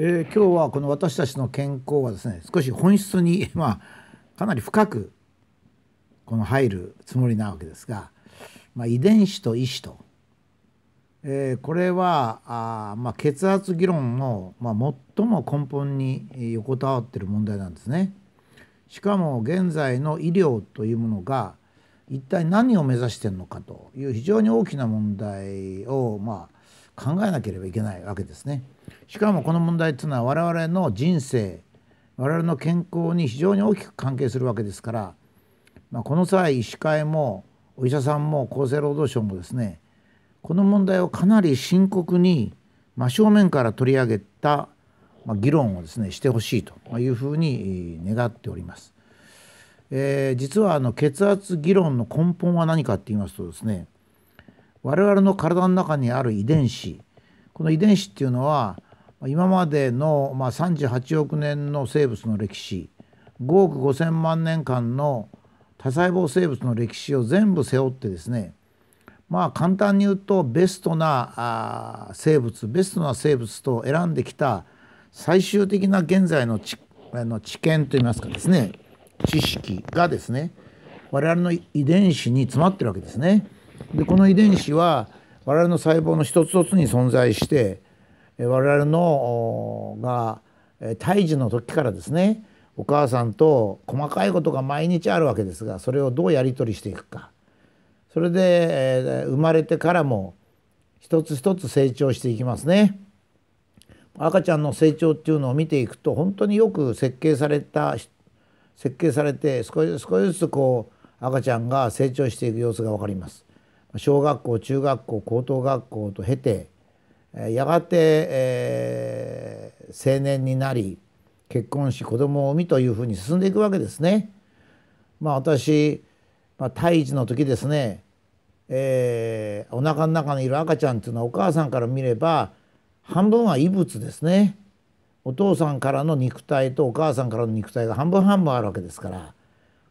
えー、今日はこの私たちの健康はですね少し本質に、まあ、かなり深くこの入るつもりなわけですが、まあ、遺伝子と意思と、えー、これはあ、まあ、血圧議論の、まあ、最も根本に横たわってる問題なんですね。しかも現在の医療というものが一体何を目指してるのかという非常に大きな問題を、まあ、考えなければいけないわけですね。しかもこの問題というのは我々の人生我々の健康に非常に大きく関係するわけですから、まあ、この際医師会もお医者さんも厚生労働省もですねこの問題をかなり深刻に真正面から取り上げた議論をですねしてほしいというふうに願っております。えー、実はあの血圧議論の根本は何かって言いますとですね我々の体の中にある遺伝子この遺伝子っていうのは今までの、まあ、38億年の生物の歴史5億5,000万年間の多細胞生物の歴史を全部背負ってですねまあ簡単に言うとベストな生物ベストな生物と選んできた最終的な現在の知の知見といいますかですね知識がですね我々の遺伝子に詰まってるわけですね。でこの遺伝子は我々の細胞の一つ一つに存在して我々のが胎児の時からですねお母さんと細かいことが毎日あるわけですがそれをどうやり取りしていくかそれで生まれてからも一つ一つ成長していきますね。赤ちゃんの成長っていうのを見ていくと本当によく設計された設計されて少しずつこう赤ちゃんが成長していく様子が分かります。小学校中学校高等学校と経てやがて、えー、青年になり結婚し子供を産みというふうに進んでいくわけですね。まあ、私、まあ、胎児の時ですね、えー、お腹の中にいる赤ちゃんっていうのはお母さんから見れば半分は異物ですね。お父さんからの肉体とお母さんからの肉体が半分半分あるわけですから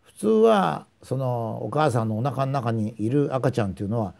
普通はそのお母さんのお腹の中にいる赤ちゃんというのは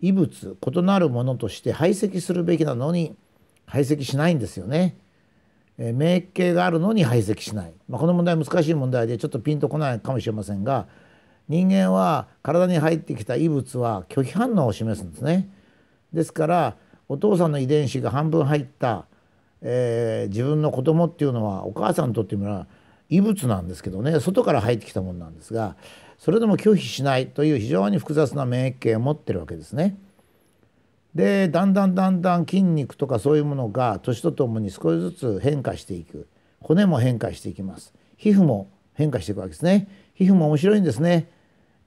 異物異なるものとして排斥するべきなのに排斥しないんですよね。えー、免疫系があるのに排斥しない、まあ、この問題難しい問題でちょっとピンとこないかもしれませんが人間は体に入ってきた異物は拒否反応を示すんですね。ですからお父さんの遺伝子が半分入った、えー、自分の子供っていうのはお母さんにとってみれば異物なんですけどね外から入ってきたものなんですがそれでも拒否しないという非常に複雑な免疫系を持ってるわけですね。でだんだんだんだん筋肉とかそういうものが年とともに少しずつ変化していく骨も変化していきます皮膚も変化していくわけですね皮膚も面白いんですね、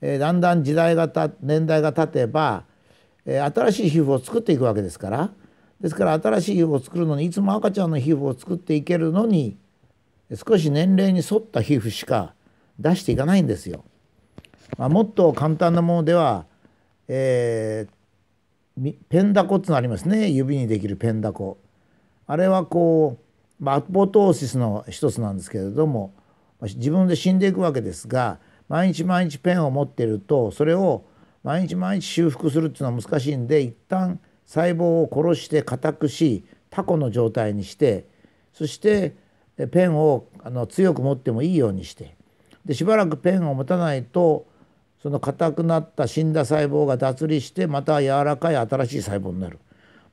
えー、だんだん時代がた年代が経てば、えー、新しい皮膚を作っていくわけですからですから新しい皮膚を作るのにいつも赤ちゃんの皮膚を作っていけるのに少し年齢に沿った皮膚しか出していかないんですよ。まあ、もっと簡単なものでは、えー、ペンダコっていうのありますね指にできるペンダコ。あれはこう、まあ、アポトーシスの一つなんですけれども自分で死んでいくわけですが毎日毎日ペンを持っているとそれを毎日毎日修復するっていうのは難しいんで一旦細胞を殺して硬くしタコの状態にしてそしてペンをあの強く持ってもいいようにしてでしばらくペンを持たないとその硬くなった死んだ細胞が脱離してまた柔らかい新しい細胞になる、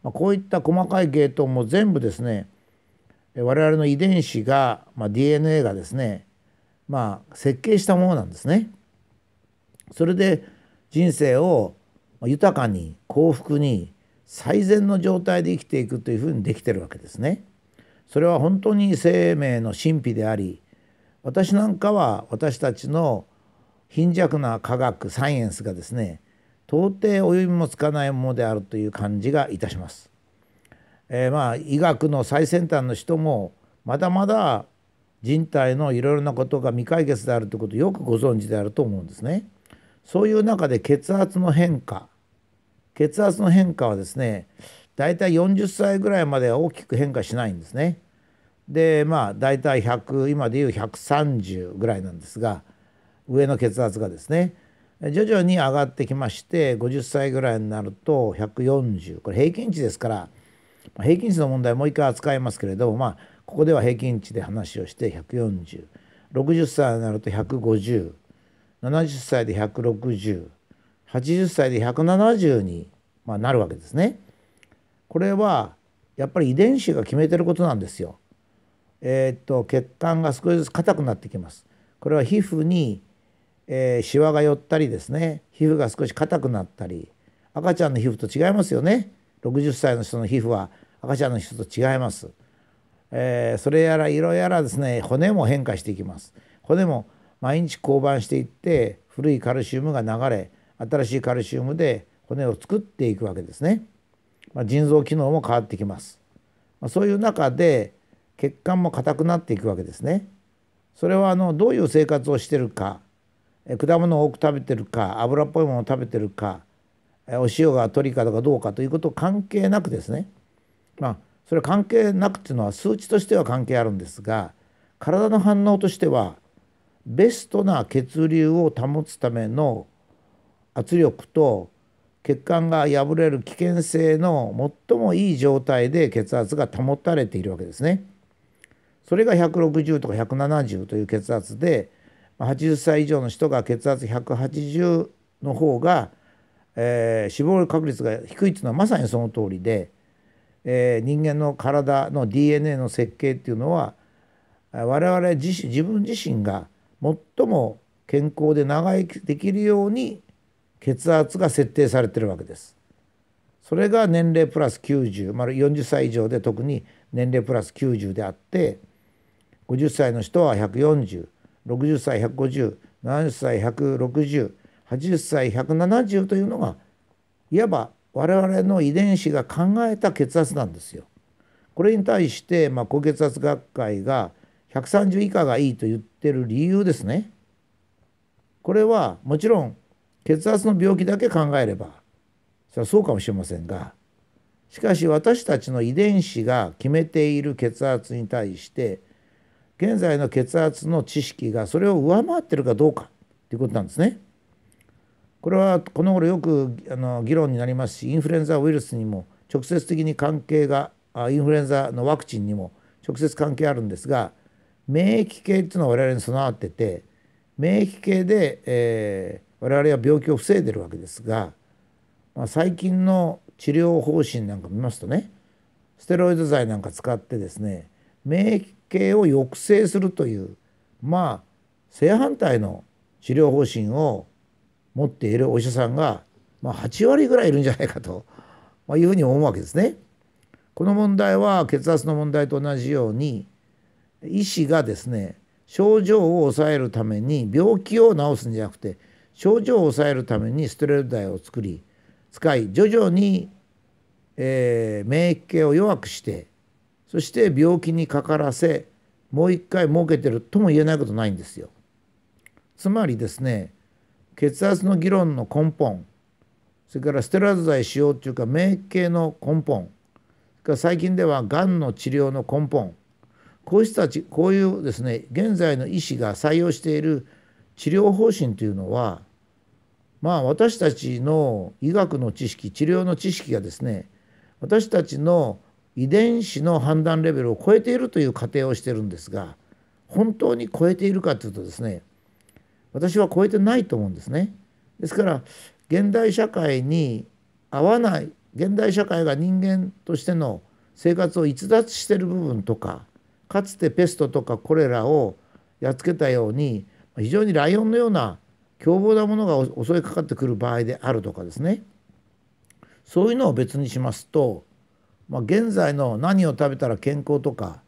まあ、こういった細かい系統も全部ですね我々の遺伝子が、まあ、DNA がですねまあ設計したものなんですね。それで人生を豊かに幸福に最善の状態で生きていくというふうにできてるわけですね。それは本当に生命の神秘であり私なんかは私たちの貧弱な科学サイエンスがですね到底及びもつかないものであるという感じがいたします。えー、まあ医学の最先端の人もまだまだ人体のいろいろなことが未解決であるということをよくご存知であると思うんですね。そういう中で血圧の変化血圧の変化はですね大体40歳ぐらいまでは大きく変化しないんですね。でまあ大体100今でいう130ぐらいなんですが上の血圧がですね徐々に上がってきまして50歳ぐらいになると140これ平均値ですから平均値の問題もう一回扱いますけれどもまあここでは平均値で話をして14060歳になると15070歳で16080歳で170に、まあ、なるわけですね。これはやっぱり遺伝子が決めてることなんですよ。えっ、と血管が少しずつ硬くなってきます。これは皮膚に、えー、シワが寄ったりですね皮膚が少し硬くなったり赤ちゃんの皮膚と違いますよね60歳の人の皮膚は赤ちゃんの人と違います。えー、それやら色やらですね骨も変化していきます。骨も毎日交番していって古いカルシウムが流れ新しいカルシウムで骨を作っていくわけですね。まあ、腎臓機能も変わってきます。まあ、そういう中で血管も硬くなっていくわけですね。それはあのどういう生活をしてるか果物を多く食べてるか油っぽいものを食べてるかお塩がトリカだかどうかということ関係なくですねまあそれ関係なくっていうのは数値としては関係あるんですが体の反応としてはベストな血流を保つための圧力と血管が破れる危険性の最もいい状態で血圧が保たれているわけですね。それが160とか170という血圧で80歳以上の人が血圧180の方が、えー、死亡確率が低いというのはまさにその通りで、えー、人間の体の DNA の設計っていうのは我々自身自分自身が最も健康で長生きできるように血圧が設定されてるわけです。それが年齢プラス90、まる40歳以上で特に年齢プラス90であって50歳の人は14060歳15070歳16080歳170というのがいわば我々の遺伝子が考えた血圧なんですよ。これに対して、まあ、高血圧学会が130以下がいいと言ってる理由ですね。これはもちろん血圧の病気だけ考えればそれはそうかもしれませんがしかし私たちの遺伝子が決めている血圧に対して現在の血圧の知識がそれを上回ってるかどうかということなんですね。これはこの頃よくあの議論になりますしインフルエンザウイルスにも直接的に関係がインフルエンザのワクチンにも直接関係あるんですが免疫系っていうのは我々に備わってて免疫系で、え我々は病気を防いでるわけですが、まあ、最近の治療方針なんか見ますとねステロイド剤なんか使ってですね免疫系を抑制するというまあ正反対の治療方針を持っているお医者さんが、まあ、8割ぐらいいるんじゃないかと、まあ、いうふうに思うわけですね。この問題は血圧の問題と同じように医師がですね症状を抑えるために病気を治すんじゃなくて症状を抑えるためにステロイド剤を作り使い徐々に、えー、免疫系を弱くしてそして病気にかからせもう一回儲けてるとも言えないことないんですよ。つまりですね血圧の議論の根本それからステロイド剤使用っていうか免疫系の根本それから最近ではがんの治療の根本こういう人たちこういうですね現在の医師が採用している治療方針というのはまあ私たちの医学の知識治療の知識がですね私たちの遺伝子の判断レベルを超えているという仮定をしてるんですが本当に超えているかというとですね私は超えてないと思うんですね。ですから現代社会に合わない現代社会が人間としての生活を逸脱してる部分とかかつてペストとかコレラをやっつけたように非常にライオンのような凶暴なものが襲いかかってくる場合であるとかですねそういうのを別にしますと、まあ、現在の何を食べたら健康とか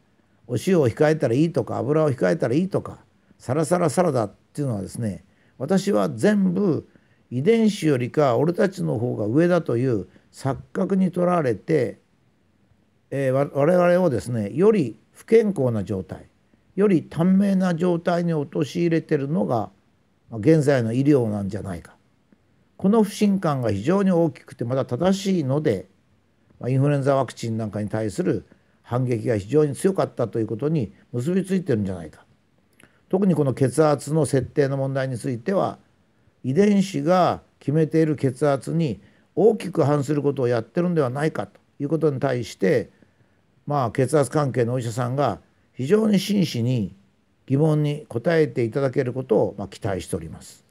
お塩を控えたらいいとか油を控えたらいいとかサラサラサラダっていうのはですね私は全部遺伝子よりか俺たちの方が上だという錯覚にとらわれて、えー、我々をですねより不健康な状態より短命な状態に陥れてるのが現在の医療なんじゃないかこの不信感が非常に大きくてまだ正しいのでインフルエンザワクチンなんかに対する反撃が非常に強かったということに結びついてるんじゃないか特にこの血圧の設定の問題については遺伝子が決めている血圧に大きく反することをやってるんではないかということに対してまあ血圧関係のお医者さんが非常に真摯に疑問に答えていただけることをま期待しております。